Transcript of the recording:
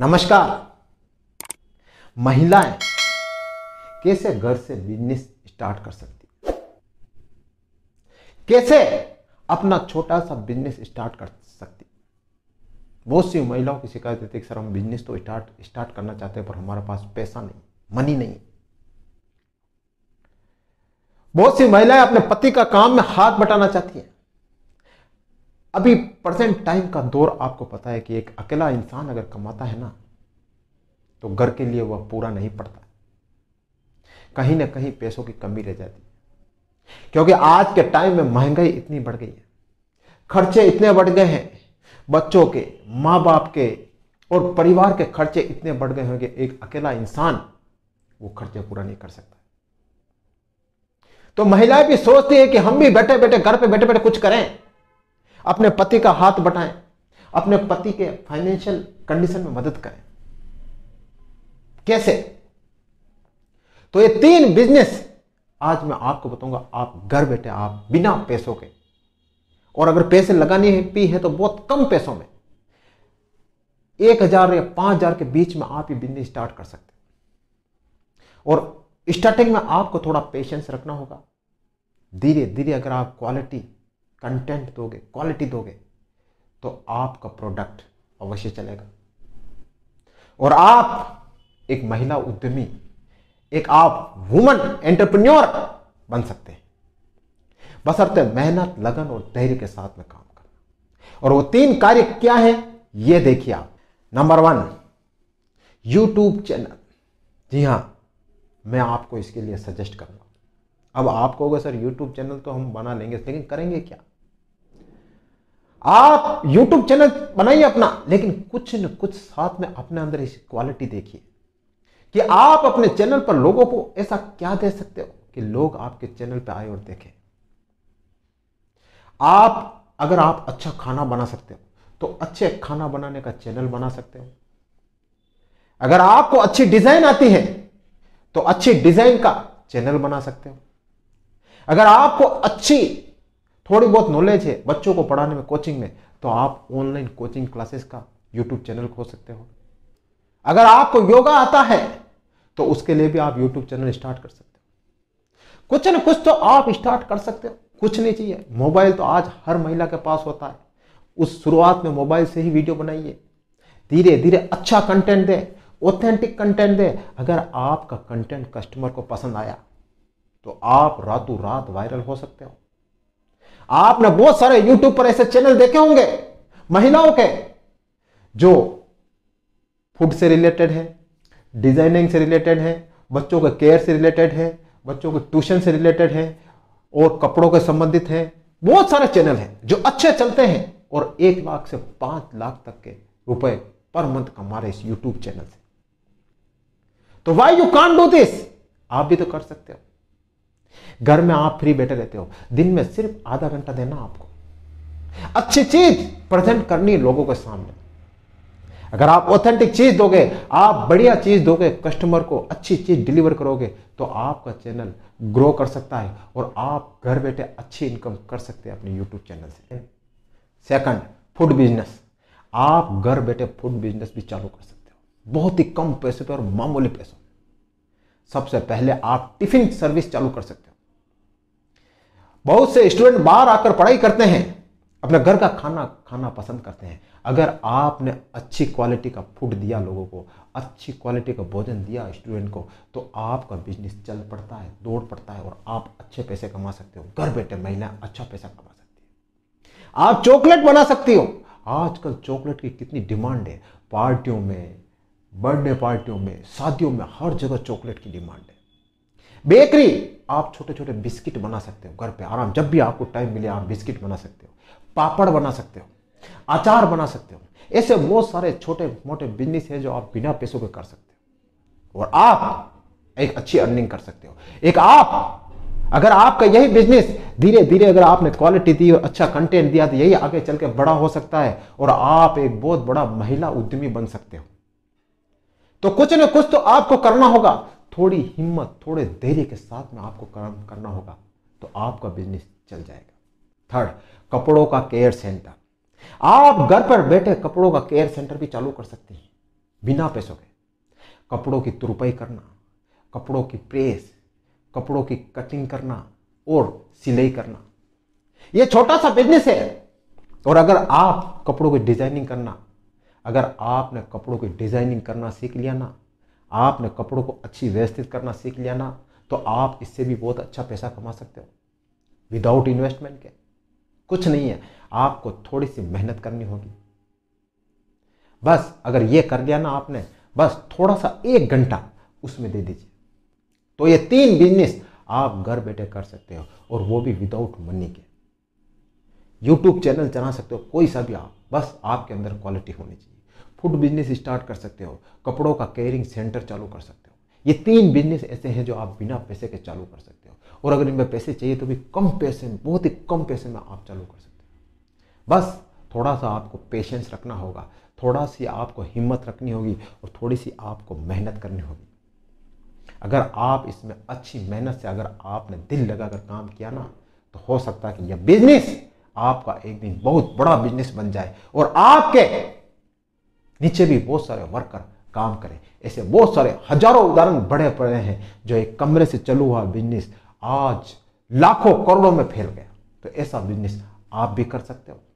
नमस्कार महिलाएं कैसे घर से बिजनेस स्टार्ट कर सकती कैसे अपना छोटा सा बिजनेस स्टार्ट कर सकती बहुत सी महिलाओं की शिकायत रहती है कि सर हम बिजनेस तो स्टार्ट स्टार्ट करना चाहते हैं पर हमारे पास पैसा नहीं मनी नहीं बहुत सी महिलाएं अपने पति का काम में हाथ बटाना चाहती हैं अभी प्रेजेंट टाइम का दौर आपको पता है कि एक अकेला इंसान अगर कमाता है ना तो घर के लिए वह पूरा नहीं पड़ता कहीं ना कहीं पैसों की कमी रह जाती है क्योंकि आज के टाइम में महंगाई इतनी बढ़ गई है खर्चे इतने बढ़ गए हैं बच्चों के माँ बाप के और परिवार के खर्चे इतने बढ़ गए हैं कि एक अकेला इंसान वो खर्चे पूरा नहीं कर सकता तो महिलाएं भी सोचती है कि हम भी बैठे बैठे घर पे बैठे बैठे कुछ करें अपने पति का हाथ बटाएं अपने पति के फाइनेंशियल कंडीशन में मदद करें कैसे तो ये तीन बिजनेस आज मैं आपको बताऊंगा आप घर बैठे आप बिना पैसों के और अगर पैसे लगाने पी है तो बहुत कम पैसों में एक हजार या पांच हजार के बीच में आप ये बिजनेस स्टार्ट कर सकते हैं और स्टार्टिंग में आपको थोड़ा पेशेंस रखना होगा धीरे धीरे अगर आप क्वालिटी कंटेंट दोगे क्वालिटी दोगे तो आपका प्रोडक्ट अवश्य चलेगा और आप एक महिला उद्यमी एक आप वुमन एंटरप्रेन्योर बन सकते हैं बसरते मेहनत लगन और धैर्य के साथ में काम करना और वो तीन कार्य क्या है ये देखिए आप नंबर वन यूट्यूब चैनल जी हां मैं आपको इसके लिए सजेस्ट करूंगा अब आप कहोगे सर यूट्यूब चैनल तो हम बना लेंगे लेकिन करेंगे क्या आप यूट्यूब चैनल बनाइए अपना लेकिन कुछ न कुछ साथ में अपने अंदर इस क्वालिटी देखिए कि आप अपने चैनल पर लोगों को ऐसा क्या दे सकते हो कि लोग आपके चैनल पर आए और देखें आप अगर आप अच्छा खाना बना सकते हो तो अच्छे खाना बनाने का चैनल बना सकते हो अगर आपको अच्छी डिजाइन आती है तो अच्छी डिजाइन का चैनल बना सकते हो अगर आपको अच्छी थोड़ी बहुत नॉलेज है बच्चों को पढ़ाने में कोचिंग में तो आप ऑनलाइन कोचिंग क्लासेस का यूट्यूब चैनल खोल सकते हो अगर आपको योगा आता है तो उसके लिए भी आप यूट्यूब चैनल स्टार्ट कर सकते हो कुछ ना कुछ तो आप स्टार्ट कर सकते हो कुछ नहीं चाहिए मोबाइल तो आज हर महिला के पास होता है उस शुरुआत में मोबाइल से ही वीडियो बनाइए धीरे धीरे अच्छा कंटेंट दें ऑथेंटिक कंटेंट दें अगर आपका कंटेंट कस्टमर को पसंद आया तो आप रातों रात वायरल हो सकते हो आपने बहुत सारे यूट्यूब पर ऐसे चैनल देखे होंगे महिलाओं के जो फूड से रिलेटेड है डिजाइनिंग से रिलेटेड है बच्चों के केयर से रिलेटेड है बच्चों के ट्यूशन से रिलेटेड है और कपड़ों के संबंधित है बहुत सारे चैनल हैं जो अच्छे चलते हैं और एक लाख से पांच लाख तक के रुपए पर मंथ कमा रहे इस यूट्यूब चैनल से तो why you can do this आप भी तो कर सकते हो घर में आप फ्री बैठे रहते हो दिन में सिर्फ आधा घंटा देना आपको अच्छी चीज प्रेजेंट करनी लोगों के सामने अगर आप ऑथेंटिक चीज दोगे आप बढ़िया चीज दोगे कस्टमर को अच्छी चीज डिलीवर करोगे तो आपका चैनल ग्रो कर सकता है और आप घर बैठे अच्छी इनकम कर सकते हैं अपने यूट्यूब चैनल से सेकंड फूड बिजनेस आप घर बैठे फूड बिजनेस भी चालू कर सकते हो बहुत ही कम पैसे पर और मामूली पैसों सबसे पहले आप टिफिन सर्विस चालू कर सकते हो बहुत से स्टूडेंट बाहर आकर पढ़ाई करते हैं अपने घर का खाना खाना पसंद करते हैं अगर आपने अच्छी क्वालिटी का फूड दिया लोगों को अच्छी क्वालिटी का भोजन दिया स्टूडेंट को तो आपका बिजनेस चल पड़ता है दौड़ पड़ता है और आप अच्छे पैसे कमा सकते हो घर बैठे महिला अच्छा पैसा कमा सकती है आप चॉकलेट बना सकती हो आजकल चॉकलेट की कितनी डिमांड है पार्टियों में बर्थडे पार्टियों में शादियों में हर जगह चॉकलेट की डिमांड है बेकरी आप छोटे छोटे बिस्किट बना सकते हो घर पे आराम जब भी आपको टाइम मिले आप बिस्किट बना सकते हो पापड़ बना सकते हो अचार बना सकते हो ऐसे बहुत सारे छोटे मोटे बिजनेस है जो आप बिना पैसों के कर सकते हो और आप एक अच्छी अर्निंग कर सकते हो एक आप अगर आपका यही बिजनेस धीरे धीरे अगर आपने क्वालिटी दी और अच्छा कंटेंट दिया तो यही आगे चल के बड़ा हो सकता है और आप एक बहुत बड़ा महिला उद्यमी बन सकते हो तो कुछ ना कुछ तो आपको करना होगा थोड़ी हिम्मत थोड़े धैर्य के साथ में आपको काम करना होगा तो आपका बिजनेस चल जाएगा थर्ड कपड़ों का केयर सेंटर आप घर पर बैठे कपड़ों का केयर सेंटर भी चालू कर सकते हैं बिना पैसों के कपड़ों की तुरपाई करना कपड़ों की प्रेस कपड़ों की कटिंग करना और सिलाई करना यह छोटा सा बिजनेस है और अगर आप कपड़ों की डिजाइनिंग करना अगर आपने कपड़ों की डिज़ाइनिंग करना सीख लिया ना आपने कपड़ों को अच्छी व्यवस्थित करना सीख लिया ना तो आप इससे भी बहुत अच्छा पैसा कमा सकते हो विदाउट इन्वेस्टमेंट के कुछ नहीं है आपको थोड़ी सी मेहनत करनी होगी बस अगर ये कर लिया ना आपने बस थोड़ा सा एक घंटा उसमें दे दीजिए तो ये तीन बिजनेस आप घर बैठे कर सकते हो और वो भी विदाउट मनी के यूट्यूब चैनल चला सकते हो कोई सा भी आप बस आपके अंदर क्वालिटी होनी चाहिए फूड बिजनेस स्टार्ट कर सकते हो कपड़ों का केयरिंग सेंटर चालू कर सकते हो ये तीन बिजनेस ऐसे हैं जो आप बिना पैसे के चालू कर सकते हो और अगर इनमें पैसे चाहिए तो भी कम पैसे में बहुत ही कम पैसे में आप चालू कर सकते हो बस थोड़ा सा आपको पेशेंस रखना होगा थोड़ा सी आपको हिम्मत रखनी होगी और थोड़ी सी आपको मेहनत करनी होगी अगर आप इसमें अच्छी मेहनत से अगर आपने दिल लगाकर काम किया ना तो हो सकता है कि यह बिजनेस आपका एक दिन बहुत बड़ा बिजनेस बन जाए और आपके नीचे भी बहुत सारे वर्कर काम करें ऐसे बहुत सारे हजारों उदाहरण बड़े पड़े हैं जो एक कमरे से चलू हुआ बिजनेस आज लाखों करोड़ों में फैल गया तो ऐसा बिजनेस आप भी कर सकते हो